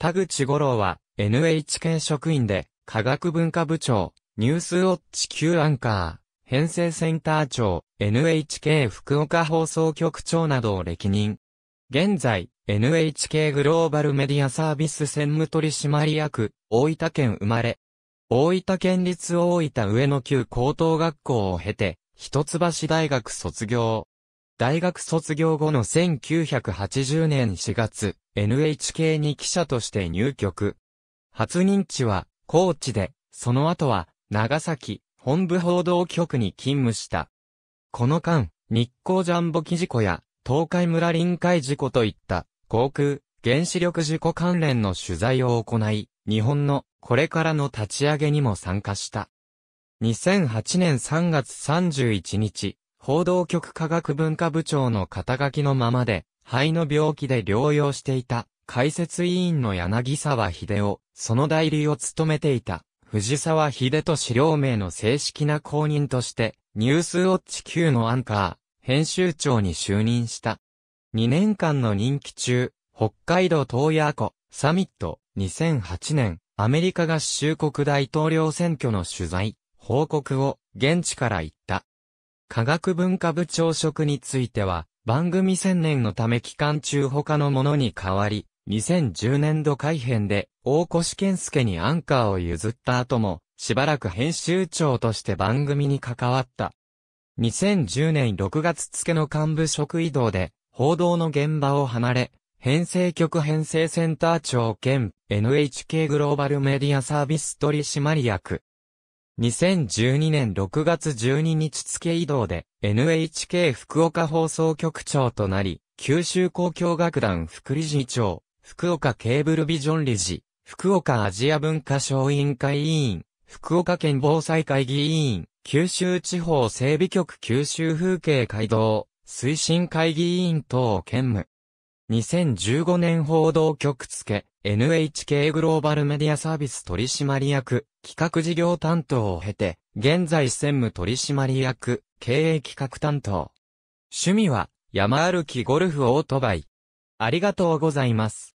田口五郎は NHK 職員で科学文化部長、ニュースウォッチ級アンカー、編成センター長、NHK 福岡放送局長などを歴任。現在、NHK グローバルメディアサービス専務取締役、大分県生まれ。大分県立大分上野旧高等学校を経て、一橋大学卒業。大学卒業後の1980年4月、NHK に記者として入局。初任地は、高知で、その後は、長崎、本部報道局に勤務した。この間、日光ジャンボ機事故や、東海村臨海事故といった、航空、原子力事故関連の取材を行い、日本のこれからの立ち上げにも参加した。2008年3月31日、報道局科学文化部長の肩書きのままで、肺の病気で療養していた、解説委員の柳沢秀夫、その代理を務めていた、藤沢秀俊両名の正式な公認として、ニュースウォッチ Q のアンカー、編集長に就任した。2年間の任期中、北海道東野湖、サミット、2008年、アメリカ合衆国大統領選挙の取材、報告を現地から行った。科学文化部長職については、番組専念のため期間中他のものに代わり、2010年度改編で、大越健介にアンカーを譲った後も、しばらく編集長として番組に関わった。2010年6月付の幹部職移動で、報道の現場を離れ、編成局編成センター長兼 NHK グローバルメディアサービス取締役2012年6月12日付移動で NHK 福岡放送局長となり、九州交響楽団副理事長、福岡ケーブルビジョン理事、福岡アジア文化省委員会委員、福岡県防災会議委員、九州地方整備局九州風景街道、推進会議委員等を兼務。2015年報道局付 NHK グローバルメディアサービス取締役企画事業担当を経て、現在専務取締役経営企画担当。趣味は山歩きゴルフオートバイ。ありがとうございます。